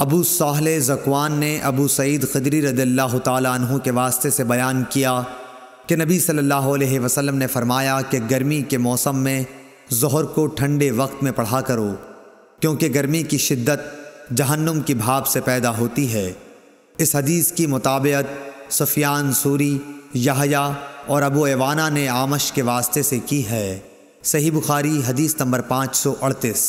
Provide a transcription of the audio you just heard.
अबू साहल जकवान ने अबू सईद खदरी रदल्ला तु के वास्ते से बयान किया कि नबी सल्लल्लाहु अलैहि वसल्लम ने फरमाया कि गर्मी के मौसम में जहर को ठंडे वक्त में पढ़ा करो क्योंकि गर्मी की शिद्दत जहन्नुम की भाप से पैदा होती है इस हदीस की मुताबियत सफियान सूरी यहया और अबू एवाना ने आमश के वास्ते से की है सही बुखारी हदीस नंबर पाँच सौ अड़तीस